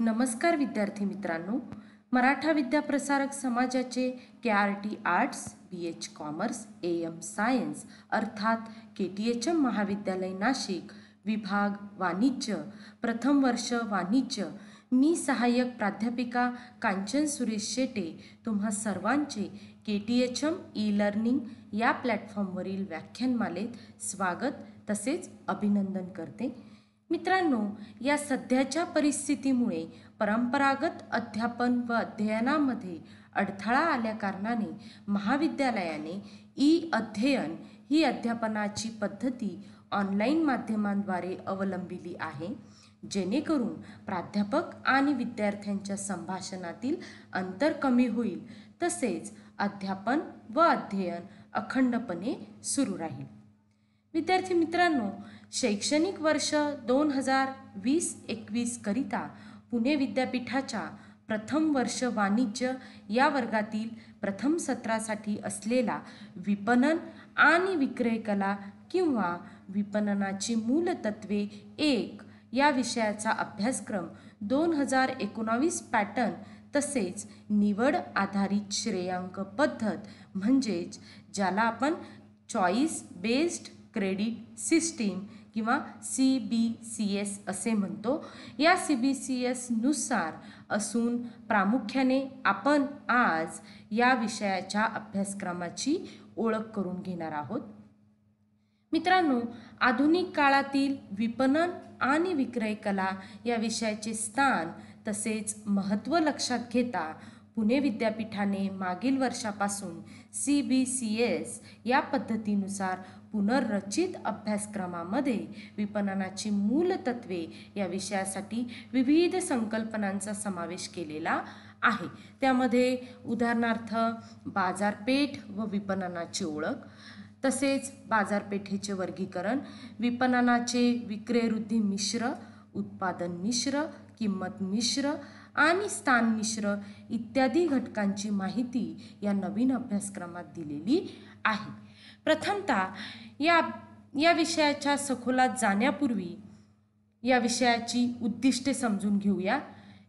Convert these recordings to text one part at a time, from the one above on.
नमस्कार विद्यार्थी मित्रांनो मराठा विद्याप्रसारक समाजाचे K R T arts B H commerce A M science अर्थात के टी एच एम महाविद्यालय नाशिक विभाग वाणिज्य प्रथम वर्ष वाणिज्य मी सहाय्यक प्राध्यापिका कांचन सुरेश शेटे तुम्हा सर्वांचे K T H M e learning या प्लॅटफॉर्मवरील व्याख्यानमालेत स्वागत तसेच अभिनंदन करते मित्रांनो या सध्याच्या परिस्थितीमुळे परंपरागत अध्यापन व अध्ययनामध्ये अडथळा आल्याकारणाने महाविद्यालयाने ई अध्ययन ही अध्यापनाची पद्धती ऑनलाईन माध्यमांद्वारे अवलंबिली आहे जेणेकरून प्राध्यापक आणि विद्यार्थ्यांच्या संभाषणातील अंतर कमी होईल तसेच अध्यापन व अध्ययन अखंडपणे सुरू राहील विद्यार्थी मित्रांनो शैक्षणिक वर्ष दोन हजार वीस एकवीसकरिता पुणे विद्यापीठाच्या प्रथम वर्ष वाणिज्य या वर्गातील प्रथम सत्रासाठी असलेला विपणन आणि विक्रयकला किंवा विपणनाची मूलतत्वे एक या विषयाचा अभ्यासक्रम दोन हजार एकोणावीस पॅटर्न तसेच निवड आधारित श्रेयांक पद्धत म्हणजेच ज्याला आपण चॉईस बेस्ड क्रेडिट सिस्टीम किंवा सी बी सी एस असे म्हणतो या सी बी सी एसनुसार असून प्रामुख्याने आपण आज या विषयाच्या अभ्यासक्रमाची ओळख करून घेणार आहोत मित्रांनो आधुनिक काळातील विपणन आणि विक्रय कला या विषयाचे स्थान तसेच महत्त्व लक्षात घेता पुणे विद्यापीठाने मागील वर्षापासून सी बी सी एस या पद्धतीनुसार पुनर्रचित अभ्यासक्रमामध्ये विपणनाची मूलतत्वे या विषयासाठी विविध संकल्पनांचा समावेश केलेला आहे त्यामध्ये उदाहरणार्थ बाजारपेठ व विपणनाची ओळख तसेच बाजारपेठेचे वर्गीकरण विपणनाचे विक्रयवृद्धी मिश्र उत्पादन मिश्र किंमत मिश्र आणि स्थान मिश्र इत्यादी घटकांची माहिती या नवीन अभ्यासक्रमात दिलेली आहे प्रथमतः या या विषयाच्या सखोलात जाण्यापूर्वी या विषयाची उद्दिष्टे समजून घेऊया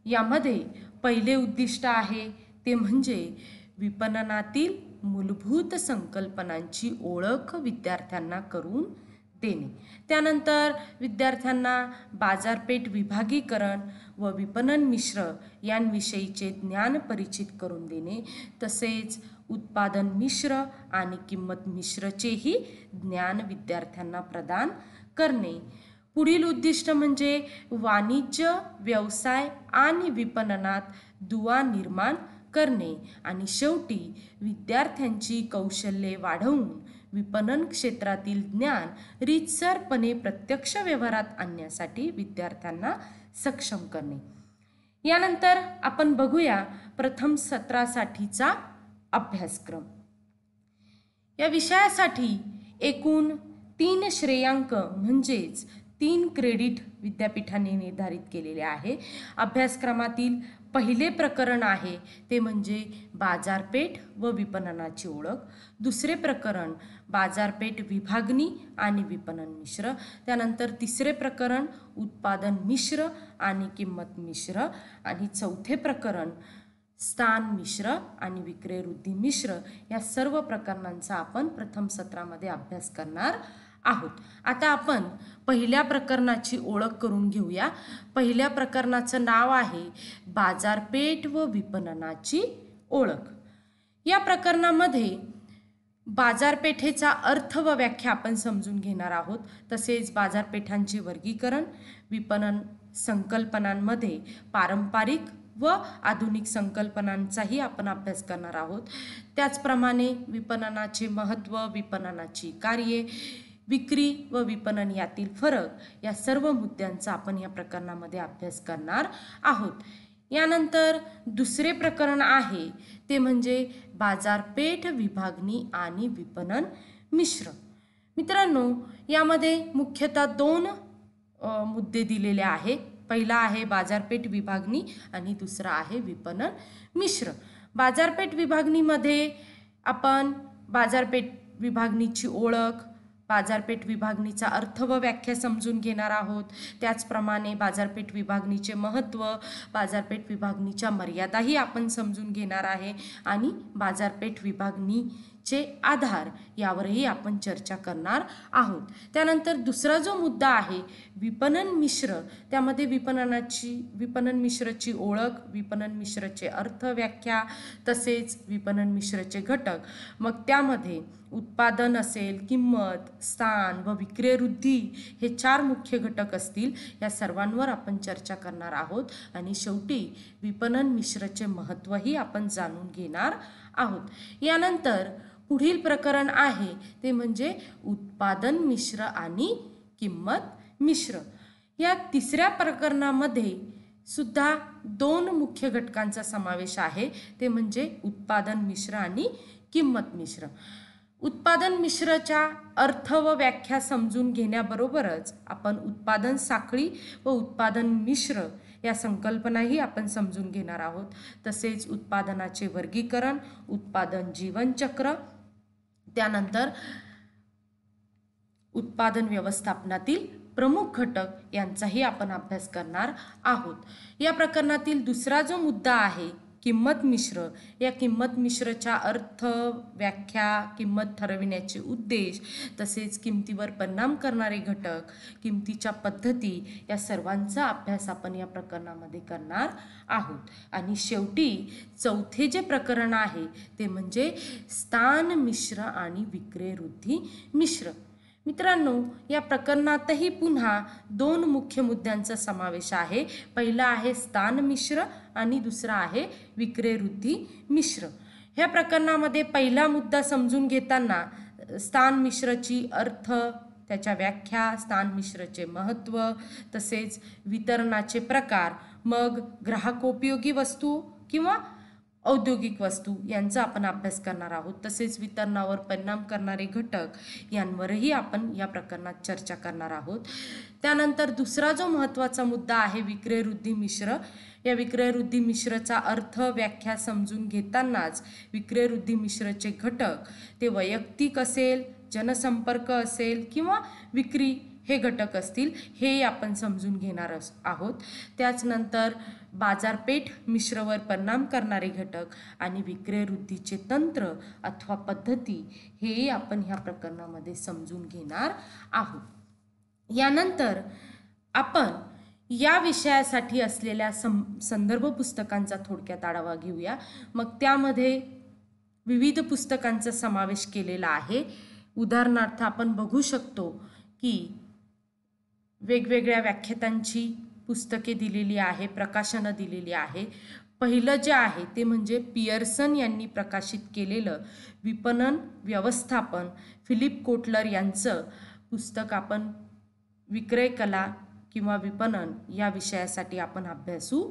यामध्ये पहिले उद्दिष्ट आहे ते म्हणजे विपणनातील मूलभूत संकल्पनांची ओळख विद्यार्थ्यांना करून देणे त्यानंतर विद्यार्थ्यांना बाजारपेठ विभागीकरण व विपणन मिश्र यांविषयीचे ज्ञान परिचित करून देणे तसेच उत्पादन मिश्र आणि किंमत मिश्रचेही ज्ञान विद्यार्थ्यांना प्रदान करणे पुढील उद्दिष्ट म्हणजे वाणिज्य व्यवसाय आणि विपणनात दुवा निर्माण करणे आणि शेवटी विद्यार्थ्यांची कौशल्ये वाढवून विपणन क्षेत्रातील ज्ञान रितसरपणे प्रत्यक्ष व्यवहारात आणण्यासाठी विद्यार्थ्यांना सक्षम करणे यानंतर आपण बघूया प्रथम सत्रासाठीचा अभ्यासक्रम या विषयासाठी एकूण तीन श्रेयांक म्हणजेच तीन क्रेडिट विद्यापीठाने निर्धारित केलेले आहे अभ्यासक्रमातील पहिले प्रकरण आहे ते म्हणजे बाजारपेठ व विपणनाची ओळख दुसरे प्रकरण बाजारपेठ विभागणी आणि विपणन मिश्र त्यानंतर तिसरे प्रकरण उत्पादन मिश्र आणि किंमत मिश्र आणि चौथे प्रकरण स्थान मिश्र आणि विक्रयवृद्धी मिश्र या सर्व प्रकरणांचा आपण प्रथम सत्रामध्ये अभ्यास करणार आहोत आता आपण पहिल्या प्रकरणाची ओळख करून घेऊया पहिल्या प्रकरणाचं नाव आहे बाजारपेठ व विपणनाची ओळख या प्रकरणामध्ये बाजारपेठेचा अर्थ व व्याख्या आपण समजून घेणार आहोत तसेच बाजारपेठांचे वर्गीकरण विपणन संकल्पनांमध्ये पारंपरिक व आधुनिक संकल्पनांचाही आपण अभ्यास करणार आहोत त्याचप्रमाणे विपणनाचे महत्त्व विपणनाची कार्ये विक्री व विपणन यातील फरक या सर्व मुद्द्यांचा आपण या प्रकरणामध्ये अभ्यास करणार आहोत यानंतर दुसरे प्रकरण आहे ते म्हणजे बाजारपेठ विभागणी आणि विपणन मिश्र मित्रांनो यामध्ये मुख्यतः दोन मुद्दे दिलेले आहेत पहिला आहे बाजारपेठ विभागणी आणि दुसरा आहे विपणन मिश्र बाजारपेठ विभागणीमध्ये आपण बाजारपेठ विभागणीची ओळख बाजारपेठ विभागणीचा अर्थ व व्याख्या समजून घेणार आहोत त्याचप्रमाणे बाजारपेठ विभागणीचे महत्त्व बाजारपेठ विभागणीच्या मर्यादाही आपण समजून घेणार आहे आणि बाजारपेठ विभागणीचे आधार यावरही आपण चर्चा करणार आहोत त्यानंतर दुसरा जो मुद्दा आहे विपणन मिश्र त्यामध्ये विपणनाची विपणन मिश्रची ओळख विपणन मिश्रचे अर्थ व्याख्या तसेच विपणन मिश्रचे घटक मग त्यामध्ये उत्पादन असेल किंमत स्थान व विक्रेवृद्धी हे चार मुख्य घटक असतील या सर्वांवर आपण चर्चा करणार आहोत आणि शेवटी विपणन मिश्रचे महत्त्वही आपण जाणून घेणार आहोत यानंतर पुढील प्रकरण आहे ते म्हणजे उत्पादन मिश्र आणि किंमत मिश्र या तिसऱ्या प्रकरणामध्ये सुद्धा दोन मुख्य घटकांचा समावेश आहे ते म्हणजे उत्पादन मिश्र आणि किंमत मिश्र उत्पादन मिश्रच्या अर्थ व व्याख्या समजून घेण्याबरोबरच आपण उत्पादन साखळी व उत्पादन मिश्र या संकल्पनाही आपण समजून घेणार आहोत तसेच उत्पादनाचे वर्गीकरण उत्पादन जीवनचक्र त्यानंतर उत्पादन व्यवस्थापनातील प्रमुख घटक यांचाही आपण अभ्यास करणार आहोत या प्रकरणातील दुसरा जो मुद्दा आहे किंमत मिश्र या किंमत मिश्रच्या अर्थ व्याख्या किंमत ठरविण्याचे उद्देश तसेच किमतीवर परिणाम करणारे घटक किमतीच्या पद्धती या सर्वांचा अभ्यास आपण या प्रकरणामध्ये करणार आहोत आणि शेवटी चौथे जे प्रकरण आहे ते म्हणजे स्थान मिश्र आणि विक्रेवृद्धी मिश्र मित्रांनो या प्रकरणातही पुन्हा दोन मुख्य मुद्द्यांचा समावेश आहे पहिला आहे स्थान मिश्र आणि दुसरा आहे विक्रेवृद्धी मिश्र ह्या प्रकरणामध्ये पहिला मुद्दा समजून घेताना स्थान मिश्रची अर्थ त्याच्या व्याख्या स्थान मिश्रचे महत्त्व तसेच वितरणाचे प्रकार मग ग्राहकोपयोगी वस्तू किंवा औद्योगिक वस्तू यांचा आपण अभ्यास करणार आहोत तसेच वितरणावर परिणाम करणारे घटक यांवरही आपण या प्रकरणात चर्चा करणार आहोत त्यानंतर दुसरा जो महत्त्वाचा मुद्दा आहे विक्रयवृद्धी मिश्र या विक्रयवृद्धी मिश्रचा अर्थ व्याख्या समजून घेतानाच विक्रयवृद्धी मिश्रचे घटक ते वैयक्तिक असेल जनसंपर्क असेल किंवा विक्री हे घटक असतील हे आपण समजून घेणार आहोत त्याचनंतर बाजारपेठ मिश्रवर परिणाम करणारे घटक आणि विक्रय वृद्धीचे तंत्र अथवा पद्धती हे आपण ह्या प्रकरणामध्ये समजून घेणार आहोत यानंतर आपण या विषयासाठी असलेल्या सं संदर्भ पुस्तकांचा थोडक्यात आढावा घेऊया मग त्यामध्ये विविध पुस्तकांचा समावेश केलेला आहे उदाहरणार्थ आपण बघू शकतो की वेगवेगळ्या व्याख्यातांची पुस्तके दिलेली आहे प्रकाशनं दिलेली आहे पहिलं जे आहे ते म्हणजे पियर्सन यांनी प्रकाशित केलेलं विपणन व्यवस्थापन फिलिप कोटलर यांचं पुस्तक आपण विक्रय कला किंवा विपणन या विषयासाठी आपण अभ्यासू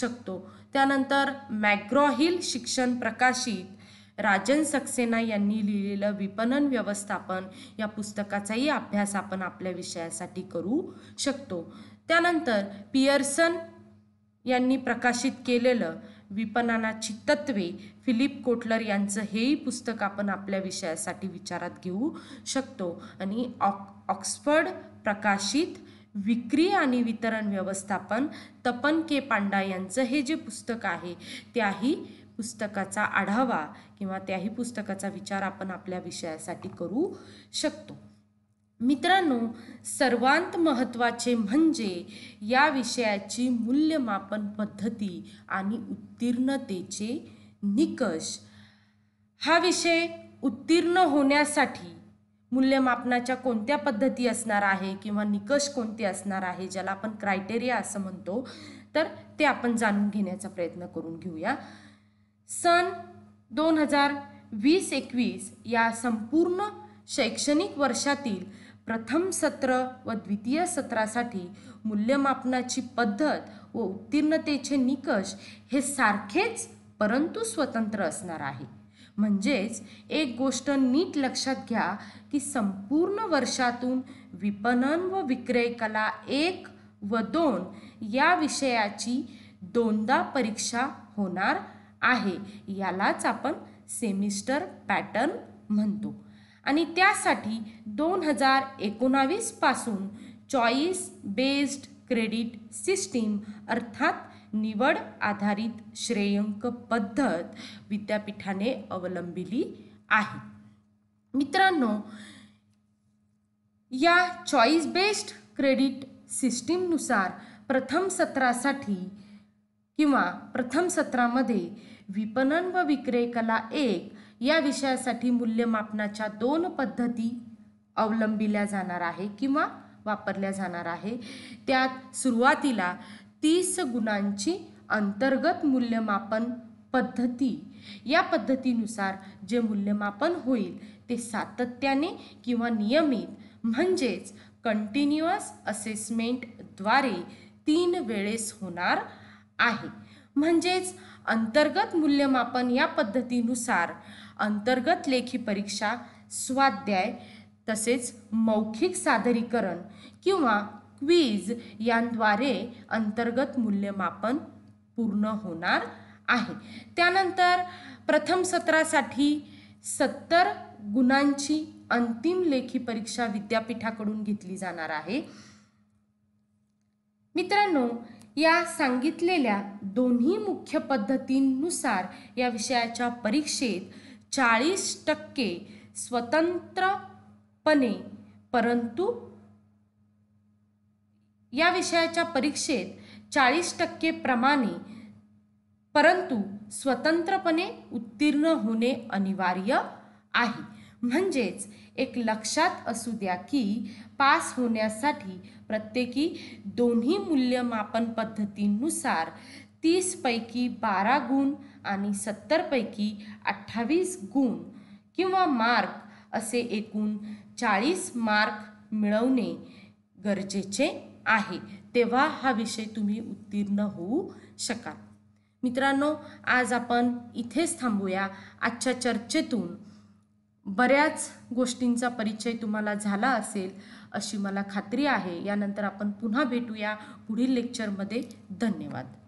शकतो त्यानंतर मॅग्रॉहिल शिक्षण प्रकाशित राजन सक्सेना यांनी लिहिलेलं विपणन व्यवस्थापन या पुस्तकाचाही अभ्यास आपण आपल्या विषयासाठी करू शकतो त्यानंतर पियर्सन यांनी प्रकाशित केलेलं विपणनाची तत्वे फिलिप कोटलर यांचं हेही पुस्तक आपण आपल्या विषयासाठी विचारात घेऊ शकतो आणि ऑक ऑक्सफर्ड प्रकाशित विक्री आणि वितरण व्यवस्थापन तपन के पांडा यांचं हे जे पुस्तक आहे त्याही पुस्तकाचा आढावा किंवा त्याही पुस्तकाचा विचार आपण आपल्या विषयासाठी करू शकतो मित्रांनो सर्वांत महत्त्वाचे म्हणजे या विषयाची मूल्यमापन पद्धती आणि उत्तीर्णतेचे निकष हा विषय उत्तीर्ण होण्यासाठी मूल्यमापनाच्या कोणत्या पद्धती असणार आहे किंवा निकष कोणते असणार आहे ज्याला आपण क्रायटेरिया असं म्हणतो तर ते आपण जाणून घेण्याचा प्रयत्न करून घेऊया सन दोन हजार वीस एकवीस या संपूर्ण शैक्षणिक वर्षातील प्रथम सत्र व द्वितीय सत्रासाठी मूल्यमापनाची पद्धत व उत्तीर्णतेचे निकष हे सारखेच परंतु स्वतंत्र असणार आहे म्हणजेच एक गोष्ट नीट लक्षात घ्या की संपूर्ण वर्षातून विपणन व विक्रय कला एक व दोन या विषयाची दोनदा परीक्षा होणार आहे यालाच आपण सेमिस्टर पॅटर्न म्हणतो आणि त्यासाठी दोन हजार एकोणावीसपासून चॉईस बेस्ड क्रेडिट सिस्टीम अर्थात निवड आधारित श्रेयंक पद्धत विद्यापीठाने अवलंबिली आहे मित्रांनो या चॉईस बेस्ड क्रेडिट सिस्टीमनुसार प्रथम सत्रासाठी किंवा प्रथम सत्रामध्ये विपणन व कला एक या विषयासाठी मूल्यमापनाच्या दोन पद्धती अवलंबिल्या जाणार आहे किंवा वापरल्या जाणार आहे त्यात सुरुवातीला तीस गुणांची अंतर्गत मूल्यमापन पद्धती या पद्धतीनुसार जे मूल्यमापन होईल ते सातत्याने किंवा नियमित म्हणजेच कंटिन्युअस असेसमेंटद्वारे तीन वेळेस होणार आहे म्हणजेच अंतर्गत मूल्यमापन या पद्धतीनुसार अंतर्गत लेखी परीक्षा स्वाध्याय तसेच मौखिक सादरीकरण किंवा क्वीज यांद्वारे अंतर्गत मूल्यमापन पूर्ण होणार आहे त्यानंतर प्रथम सत्रासाठी सत्तर गुणांची अंतिम लेखी परीक्षा विद्यापीठाकडून घेतली जाणार आहे मित्रांनो या सांगितलेल्या दोन्ही मुख्य पद्धतींनुसार या विषयाच्या परीक्षेत चाळीस टक्के स्वतंत्रपणे परंतु या विषयाच्या परीक्षेत चाळीस टक्के प्रमाणे परंतु स्वतंत्रपणे उत्तीर्ण होणे अनिवार्य आहे म्हणजेच एक लक्षात असू द्या की पास होण्यासाठी प्रत्येकी दोन्ही मूल्यमापन पद्धतींनुसार तीसपैकी बारा गुण आणि सत्तरपैकी अठ्ठावीस गुण किंवा मार्क असे एकूण चाळीस मार्क मिळवणे गरजेचे आहे तेव्हा हा विषय तुम्ही उत्तीर्ण होऊ शकाल मित्रांनो आज आपण इथेच थांबूया आजच्या चर्चेतून बऱ्याच गोष्टींचा परिचय तुम्हाला झाला असेल अशी मला खात्री आहे यानंतर आपण पुन्हा भेटूया पुढील लेक्चरमध्ये धन्यवाद